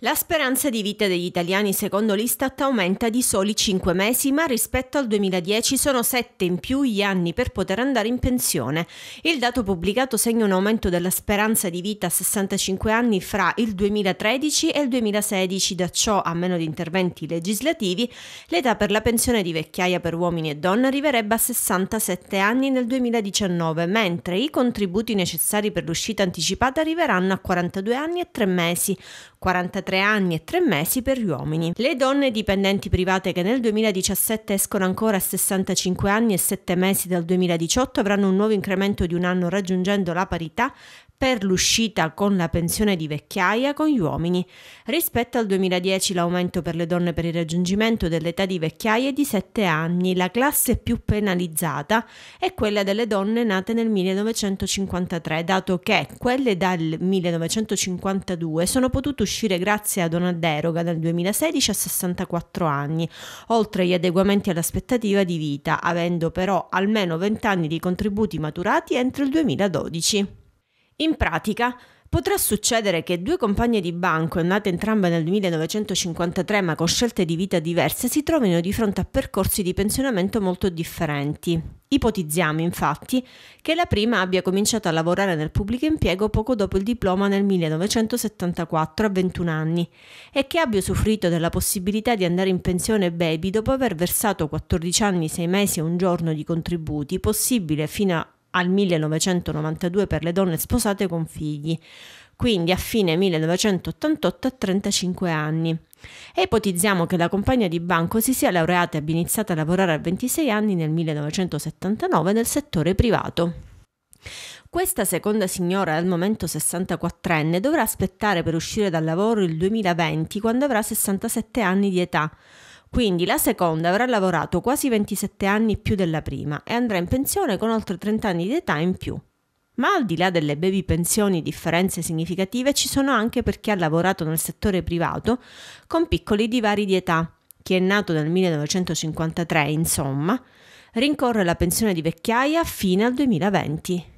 La speranza di vita degli italiani secondo l'Istat aumenta di soli 5 mesi, ma rispetto al 2010 sono 7 in più gli anni per poter andare in pensione. Il dato pubblicato segna un aumento della speranza di vita a 65 anni fra il 2013 e il 2016, da ciò, a meno di interventi legislativi, l'età per la pensione di vecchiaia per uomini e donne arriverebbe a 67 anni nel 2019, mentre i contributi necessari per l'uscita anticipata arriveranno a 42 anni e 3 mesi, 43 43 anni e 3 mesi per gli uomini. Le donne dipendenti private che nel 2017 escono ancora a 65 anni e 7 mesi dal 2018 avranno un nuovo incremento di un anno raggiungendo la parità per l'uscita con la pensione di vecchiaia con gli uomini. Rispetto al 2010 l'aumento per le donne per il raggiungimento dell'età di vecchiaia è di 7 anni. La classe più penalizzata è quella delle donne nate nel 1953, dato che quelle dal 1952 sono potute uscire grazie ad una deroga dal 2016 a 64 anni, oltre agli adeguamenti all'aspettativa di vita, avendo però almeno 20 anni di contributi maturati entro il 2012. In pratica, potrà succedere che due compagne di banco, nate entrambe nel 1953 ma con scelte di vita diverse, si trovino di fronte a percorsi di pensionamento molto differenti. Ipotizziamo infatti che la prima abbia cominciato a lavorare nel pubblico impiego poco dopo il diploma nel 1974 a 21 anni e che abbia usufruito della possibilità di andare in pensione baby dopo aver versato 14 anni, 6 mesi e un giorno di contributi, possibile fino a al 1992 per le donne sposate con figli, quindi a fine 1988 a 35 anni. E ipotizziamo che la compagna di banco si sia laureata e abbia iniziato a lavorare a 26 anni nel 1979 nel settore privato. Questa seconda signora, al momento 64enne, dovrà aspettare per uscire dal lavoro il 2020 quando avrà 67 anni di età quindi la seconda avrà lavorato quasi 27 anni più della prima e andrà in pensione con oltre 30 anni di età in più. Ma al di là delle baby pensioni differenze significative ci sono anche per chi ha lavorato nel settore privato con piccoli divari di età. Chi è nato nel 1953, insomma, rincorre la pensione di vecchiaia fino al 2020.